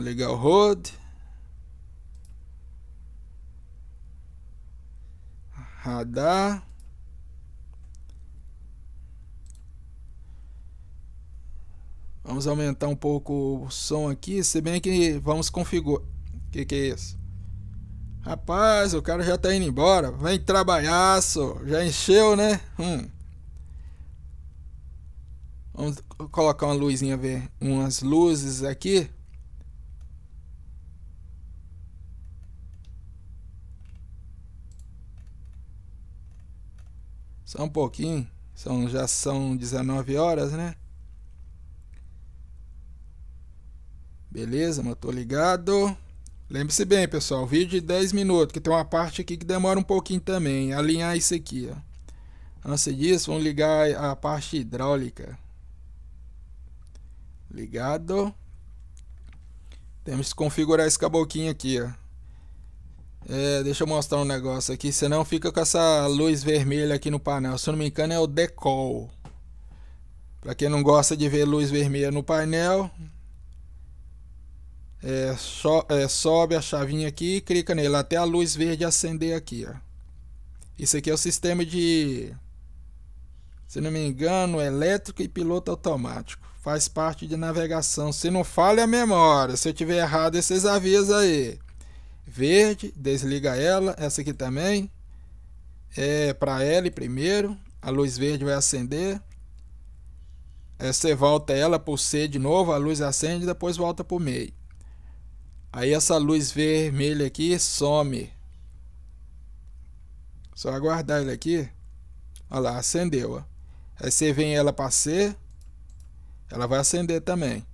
Vamos ligar o road. Radar. Vamos aumentar um pouco o som aqui, se bem que vamos configurar. O que, que é isso? Rapaz, o cara já tá indo embora. Vem trabalhar, só. Já encheu, né? Hum. Vamos colocar uma luzinha ver umas luzes aqui. Só um pouquinho. São, já são 19 horas, né? Beleza, mas tô ligado. Lembre-se bem, pessoal, vídeo de 10 minutos, que tem uma parte aqui que demora um pouquinho também, alinhar isso aqui, ó. Antes disso, vamos ligar a parte hidráulica. Ligado. Temos que configurar esse caboquinho aqui, ó. É, deixa eu mostrar um negócio aqui, senão fica com essa luz vermelha aqui no painel. Se eu não me engano, é o decol. Para quem não gosta de ver luz vermelha no painel, é, so, é, sobe a chavinha aqui e clica nele até a luz verde acender aqui. Ó. Isso aqui é o sistema de, se não me engano, elétrico e piloto automático. Faz parte de navegação. Se não falha a memória, se eu tiver errado, esses avisos aí verde, desliga ela, essa aqui também, é para L primeiro, a luz verde vai acender, aí é, você volta ela para o C de novo, a luz acende e depois volta para o meio. Aí essa luz vermelha aqui some. Só aguardar ele aqui. Olha lá, acendeu. Ó. Aí você vem ela para C, ela vai acender também.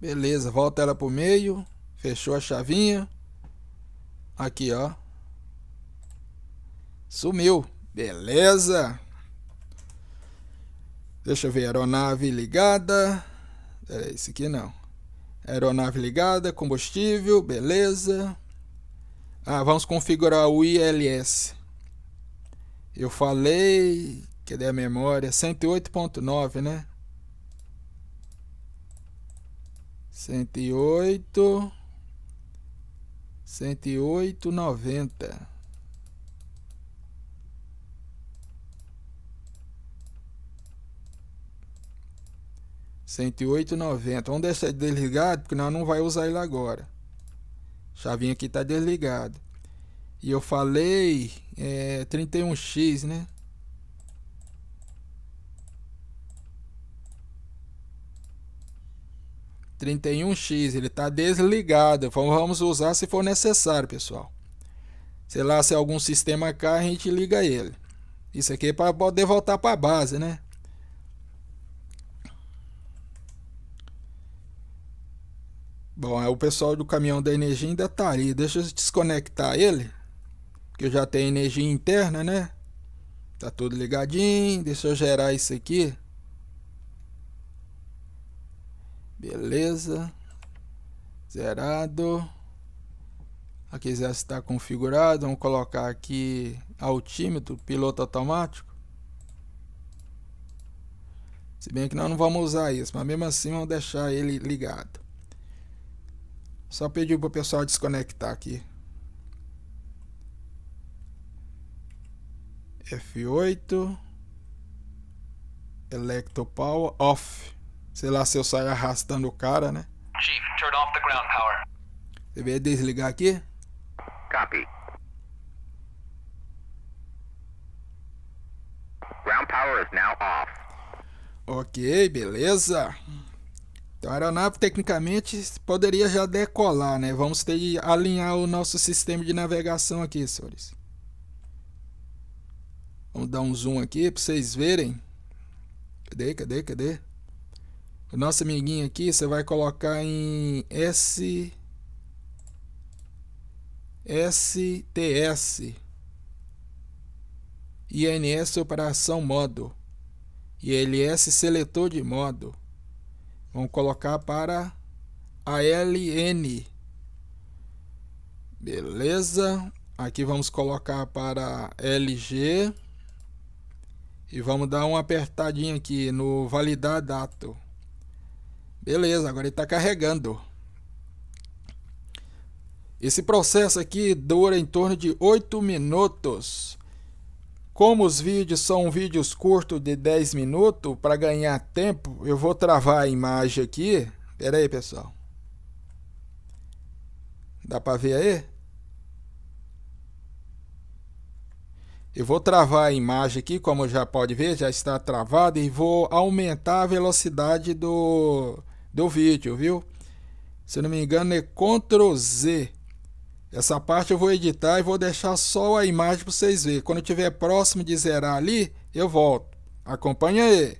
Beleza, volta ela pro meio. Fechou a chavinha. Aqui, ó. Sumiu. Beleza. Deixa eu ver, aeronave ligada. Peraí, isso aqui não. Aeronave ligada, combustível, beleza. Ah, vamos configurar o ILS. Eu falei, cadê a memória? 108.9, né? 108 108 90 108,90. Vamos deixar ele desligado, porque nós não vai usar ele agora. A chavinha aqui está desligado. E eu falei é, 31x, né? 31X, ele está desligado. Vamos usar se for necessário, pessoal. Sei lá, se algum sistema cai, a gente liga ele. Isso aqui é para poder voltar para a base, né? Bom, o pessoal do caminhão da energia ainda tá ali. Deixa eu desconectar ele. Que eu já tenho energia interna, né? Tá tudo ligadinho. Deixa eu gerar isso aqui. Beleza. Zerado. Aqui já está configurado. Vamos colocar aqui altímetro, piloto automático. Se bem que nós não vamos usar isso, mas mesmo assim vamos deixar ele ligado. Só pedir para o pessoal desconectar aqui. F8 Electro Power off sei lá se eu saio arrastando o cara, né? Chief, turn off the ground power. Deveria desligar aqui? Copy. Ground power is now off. Ok, beleza. Então a aeronave tecnicamente poderia já decolar, né? Vamos ter que alinhar o nosso sistema de navegação aqui, senhores. Vamos dar um zoom aqui para vocês verem. Cadê, cadê, cadê? nosso amiguinho aqui, você vai colocar em S STS INS operação modo ILS seletor de modo. Vamos colocar para ALN. Beleza? Aqui vamos colocar para LG e vamos dar uma apertadinha aqui no validar Dato Beleza, agora ele está carregando. Esse processo aqui dura em torno de 8 minutos. Como os vídeos são vídeos curtos de 10 minutos, para ganhar tempo, eu vou travar a imagem aqui. Peraí, aí, pessoal. Dá para ver aí? Eu vou travar a imagem aqui, como já pode ver, já está travada e vou aumentar a velocidade do do vídeo, viu? Se não me engano é Ctrl Z. Essa parte eu vou editar e vou deixar só a imagem para vocês verem. Quando eu estiver próximo de zerar ali, eu volto. Acompanha aí.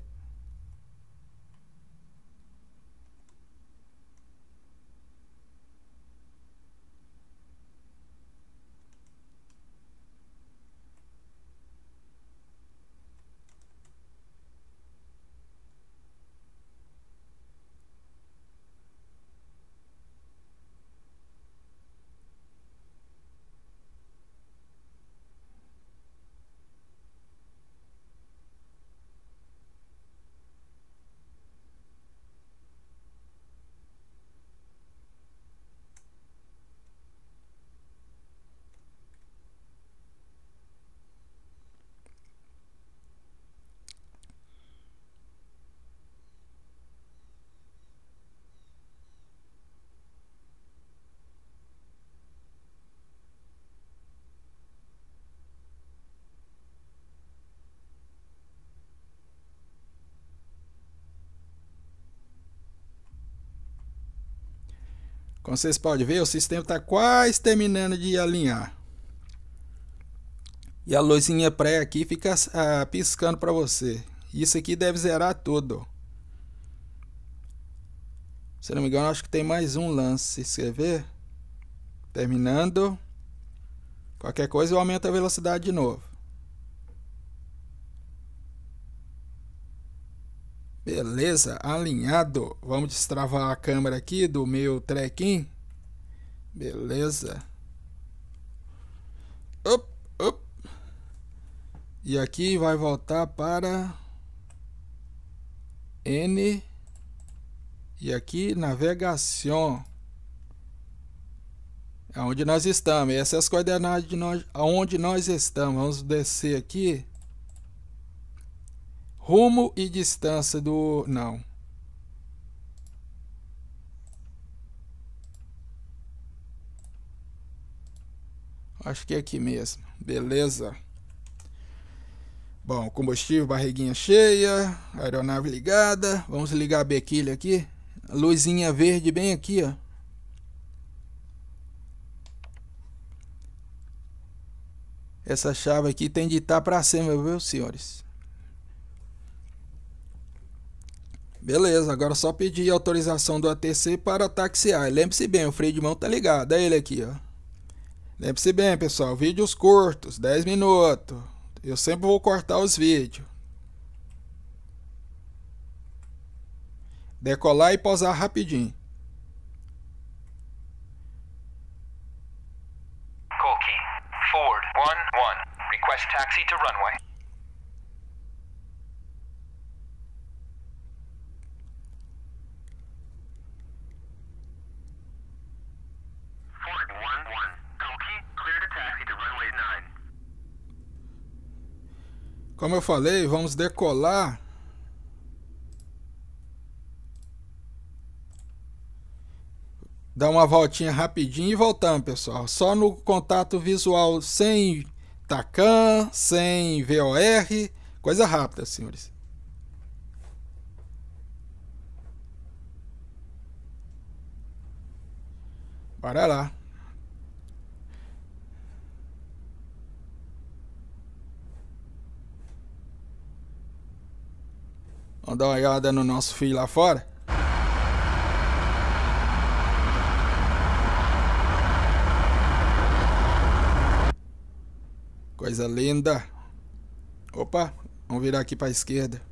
Como vocês podem ver, o sistema está quase terminando de alinhar. E a luzinha pré aqui fica ah, piscando para você. Isso aqui deve zerar tudo. Se não me engano, acho que tem mais um lance. Você vê? Terminando. Qualquer coisa eu aumento a velocidade de novo. Beleza, alinhado. Vamos destravar a câmera aqui do meu trekking. Beleza. Up, up. E aqui vai voltar para N. E aqui navegação. é onde nós estamos. Essas coordenadas de nós, aonde nós estamos. Vamos descer aqui. Rumo e distância do. Não. Acho que é aqui mesmo. Beleza. Bom, combustível, barriguinha cheia, aeronave ligada. Vamos ligar a bequilha aqui. Luzinha verde bem aqui, ó. Essa chave aqui tem de estar tá para cima, viu, senhores? Beleza, agora só pedir autorização do ATC para taxiar. Lembre-se bem, o freio de mão tá ligado, é ele aqui, ó. Lembre-se bem, pessoal, vídeos curtos, 10 minutos. Eu sempre vou cortar os vídeos. Decolar e pausar rapidinho. Colkey, Ford, one, Request taxi to runway. Como eu falei, vamos decolar dar uma voltinha rapidinho e voltamos, pessoal. Só no contato visual sem TACAN, sem VOR, coisa rápida, senhores. Bora lá. Vamos dar uma olhada no nosso filho lá fora? Coisa linda. Opa, vamos virar aqui para a esquerda.